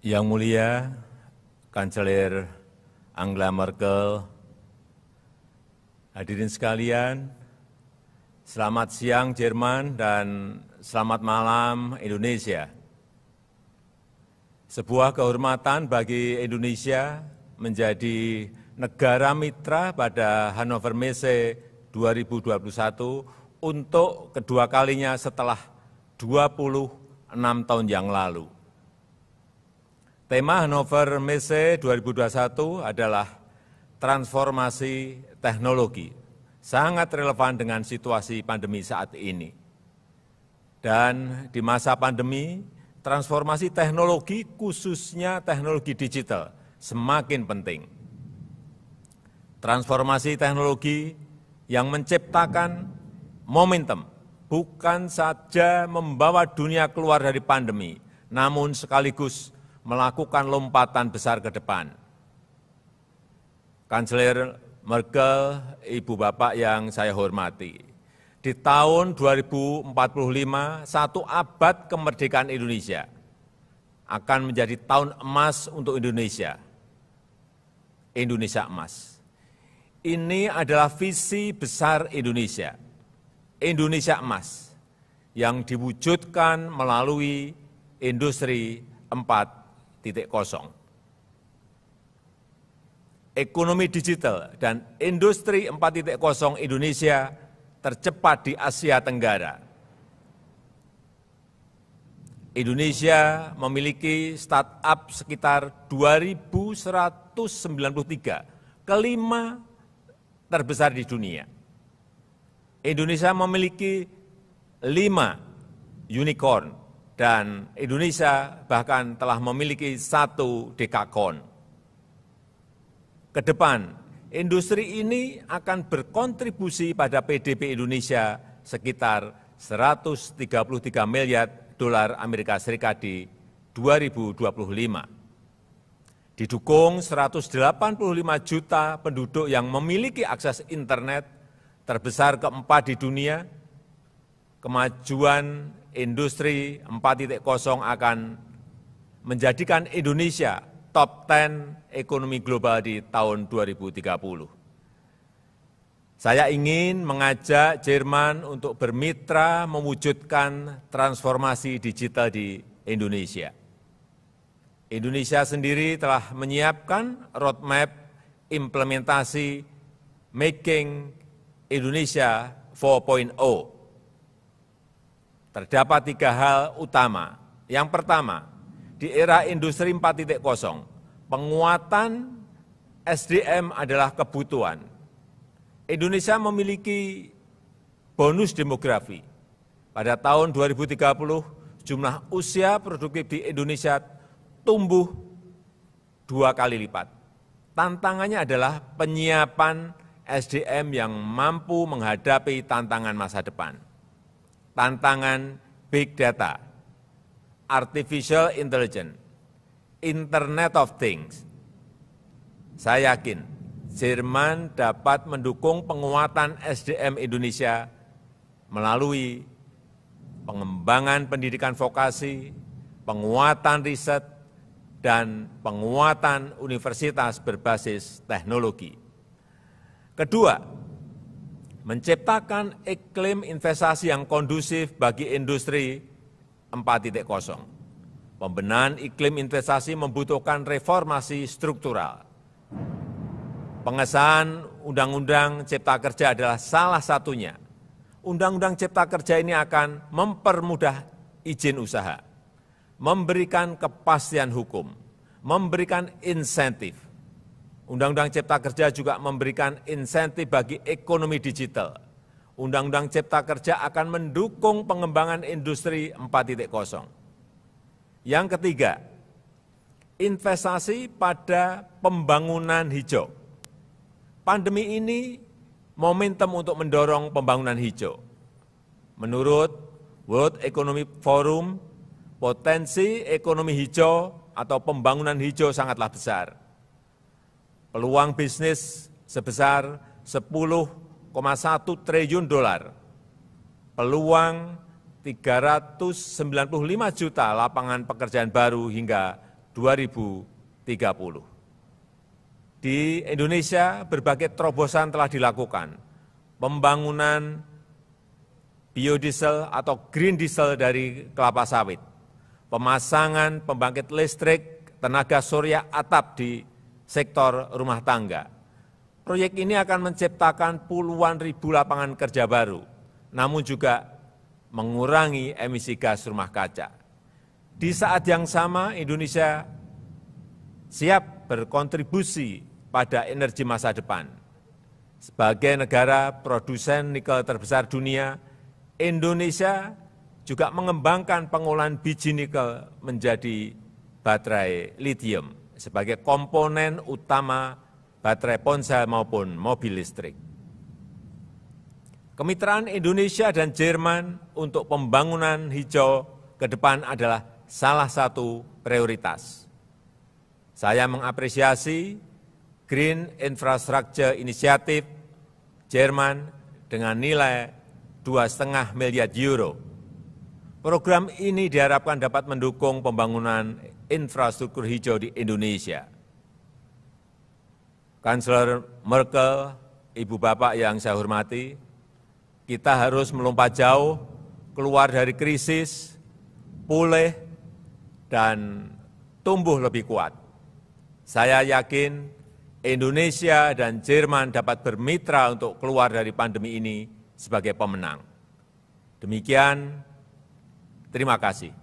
Yang Mulia Kanselir Angela Merkel, hadirin sekalian, selamat siang Jerman dan selamat malam Indonesia. Sebuah kehormatan bagi Indonesia menjadi negara mitra pada Hannover Messe 2021 untuk kedua kalinya setelah 26 tahun yang lalu. Tema Hannover Messe 2021 adalah transformasi teknologi, sangat relevan dengan situasi pandemi saat ini. Dan di masa pandemi, transformasi teknologi khususnya teknologi digital semakin penting. Transformasi teknologi yang menciptakan momentum bukan saja membawa dunia keluar dari pandemi, namun sekaligus melakukan lompatan besar ke depan. Kanselir Merkel, Ibu Bapak yang saya hormati, di tahun 2045, satu abad kemerdekaan Indonesia akan menjadi tahun emas untuk Indonesia. Indonesia emas. Ini adalah visi besar Indonesia. Indonesia emas yang diwujudkan melalui industri empat. Ekonomi digital dan industri 4.0 Indonesia tercepat di Asia Tenggara. Indonesia memiliki startup sekitar 2.193, kelima terbesar di dunia. Indonesia memiliki lima unicorn, dan Indonesia bahkan telah memiliki satu dekakon. Kedepan, industri ini akan berkontribusi pada PDB Indonesia sekitar 133 miliar dolar Amerika Serikat di 2025. Didukung 185 juta penduduk yang memiliki akses internet, terbesar keempat di dunia, kemajuan industri 4.0 akan menjadikan Indonesia top 10 ekonomi global di tahun 2030. Saya ingin mengajak Jerman untuk bermitra mewujudkan transformasi digital di Indonesia. Indonesia sendiri telah menyiapkan roadmap implementasi Making Indonesia 4.0 terdapat tiga hal utama. Yang pertama, di era industri 4.0, penguatan SDM adalah kebutuhan. Indonesia memiliki bonus demografi. Pada tahun 2030, jumlah usia produktif di Indonesia tumbuh dua kali lipat. Tantangannya adalah penyiapan SDM yang mampu menghadapi tantangan masa depan tantangan big data, artificial intelligence, internet of things. Saya yakin Jerman dapat mendukung penguatan SDM Indonesia melalui pengembangan pendidikan vokasi, penguatan riset, dan penguatan universitas berbasis teknologi. Kedua, menciptakan iklim investasi yang kondusif bagi industri 4.0. Pembenahan iklim investasi membutuhkan reformasi struktural. Pengesahan Undang-Undang Cipta Kerja adalah salah satunya. Undang-Undang Cipta Kerja ini akan mempermudah izin usaha, memberikan kepastian hukum, memberikan insentif, Undang-undang Cipta Kerja juga memberikan insentif bagi ekonomi digital. Undang-undang Cipta Kerja akan mendukung pengembangan industri 4.0. Yang ketiga, investasi pada pembangunan hijau. Pandemi ini momentum untuk mendorong pembangunan hijau. Menurut World Economic Forum, potensi ekonomi hijau atau pembangunan hijau sangatlah besar peluang bisnis sebesar 10,1 triliun dolar, peluang 395 juta lapangan pekerjaan baru hingga 2030. Di Indonesia, berbagai terobosan telah dilakukan. Pembangunan biodiesel atau green diesel dari kelapa sawit, pemasangan pembangkit listrik tenaga surya atap di sektor rumah tangga. Proyek ini akan menciptakan puluhan ribu lapangan kerja baru, namun juga mengurangi emisi gas rumah kaca. Di saat yang sama, Indonesia siap berkontribusi pada energi masa depan. Sebagai negara produsen nikel terbesar dunia, Indonesia juga mengembangkan pengolahan biji nikel menjadi baterai lithium sebagai komponen utama baterai ponsel maupun mobil listrik. Kemitraan Indonesia dan Jerman untuk pembangunan hijau ke depan adalah salah satu prioritas. Saya mengapresiasi Green Infrastructure Initiative Jerman dengan nilai 2,5 miliar euro. Program ini diharapkan dapat mendukung pembangunan infrastruktur hijau di Indonesia. Kanselir Merkel, Ibu Bapak yang saya hormati, kita harus melompat jauh, keluar dari krisis, pulih, dan tumbuh lebih kuat. Saya yakin Indonesia dan Jerman dapat bermitra untuk keluar dari pandemi ini sebagai pemenang. Demikian, terima kasih.